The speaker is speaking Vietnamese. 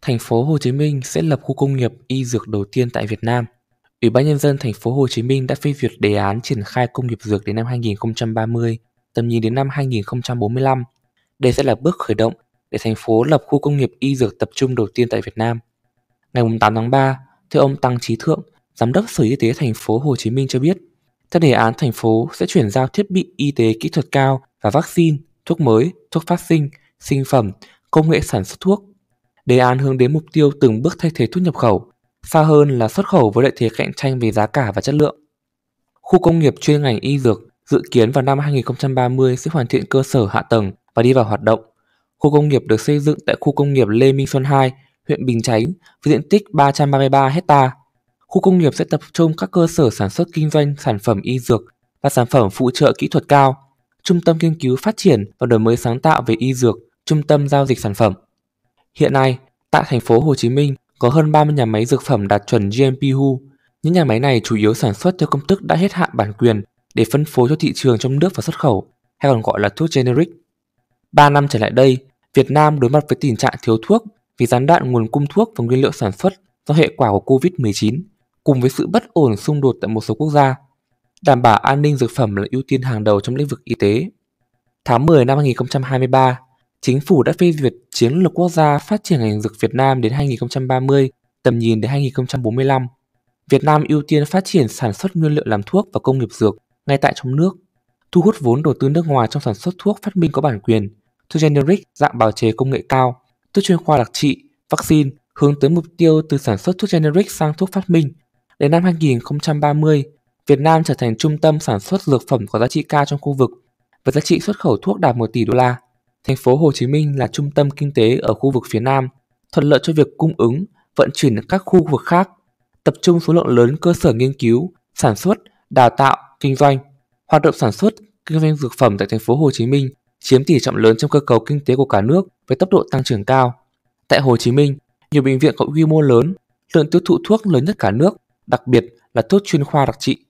Thành phố Hồ Chí Minh sẽ lập khu công nghiệp y dược đầu tiên tại Việt Nam. Ủy ban nhân dân thành phố Hồ Chí Minh đã phê duyệt đề án triển khai công nghiệp dược đến năm 2030, tầm nhìn đến năm 2045. Đây sẽ là bước khởi động để thành phố lập khu công nghiệp y dược tập trung đầu tiên tại Việt Nam. Ngày 8 tháng 3, theo ông Tăng Trí Thượng, Giám đốc Sở Y tế thành phố Hồ Chí Minh cho biết, theo đề án, thành phố sẽ chuyển giao thiết bị y tế kỹ thuật cao và vaccine, thuốc mới, thuốc phát sinh, sinh phẩm, công nghệ sản xuất thuốc. Đề án hướng đến mục tiêu từng bước thay thế thuốc nhập khẩu, xa hơn là xuất khẩu với lợi thế cạnh tranh về giá cả và chất lượng. Khu công nghiệp chuyên ngành y dược dự kiến vào năm 2030 sẽ hoàn thiện cơ sở hạ tầng và đi vào hoạt động. Khu công nghiệp được xây dựng tại khu công nghiệp Lê Minh Xuân 2, huyện Bình Chánh với diện tích 333 hectare. Khu công nghiệp sẽ tập trung các cơ sở sản xuất kinh doanh sản phẩm y dược và sản phẩm phụ trợ kỹ thuật cao, Trung tâm Nghiên cứu Phát triển và Đổi mới sáng tạo về y dược, Trung tâm Giao dịch Sản phẩm. Hiện nay, tại thành phố Hồ Chí Minh có hơn 30 nhà máy dược phẩm đạt chuẩn GMP WHO. Những nhà máy này chủ yếu sản xuất theo công thức đã hết hạn bản quyền để phân phối cho thị trường trong nước và xuất khẩu, hay còn gọi là thuốc generic. 3 năm trở lại đây, Việt Nam đối mặt với tình trạng thiếu thuốc vì gián đoạn nguồn cung thuốc và nguyên liệu sản xuất do hệ quả của COVID-19 cùng với sự bất ổn xung đột tại một số quốc gia, đảm bảo an ninh dược phẩm là ưu tiên hàng đầu trong lĩnh vực y tế. Tháng 10 năm 2023, Chính phủ đã phê duyệt chiến lược quốc gia phát triển ngành dược Việt Nam đến 2030, tầm nhìn đến 2045. Việt Nam ưu tiên phát triển sản xuất nguyên liệu làm thuốc và công nghiệp dược ngay tại trong nước, thu hút vốn đầu tư nước ngoài trong sản xuất thuốc phát minh có bản quyền, thuốc generic dạng bào chế công nghệ cao, thuốc chuyên khoa đặc trị, vaccine, hướng tới mục tiêu từ sản xuất thuốc generic sang thuốc phát minh Đến năm 2030, Việt Nam trở thành trung tâm sản xuất dược phẩm có giá trị cao trong khu vực, với giá trị xuất khẩu thuốc đạt 1 tỷ đô la. Thành phố Hồ Chí Minh là trung tâm kinh tế ở khu vực phía Nam, thuận lợi cho việc cung ứng, vận chuyển các khu vực khác, tập trung số lượng lớn cơ sở nghiên cứu, sản xuất, đào tạo, kinh doanh. Hoạt động sản xuất, kinh doanh dược phẩm tại thành phố Hồ Chí Minh chiếm tỷ trọng lớn trong cơ cấu kinh tế của cả nước với tốc độ tăng trưởng cao. Tại Hồ Chí Minh, nhiều bệnh viện có quy mô lớn, lượng tiêu thụ thuốc lớn nhất cả nước đặc biệt là thuốc chuyên khoa đặc trị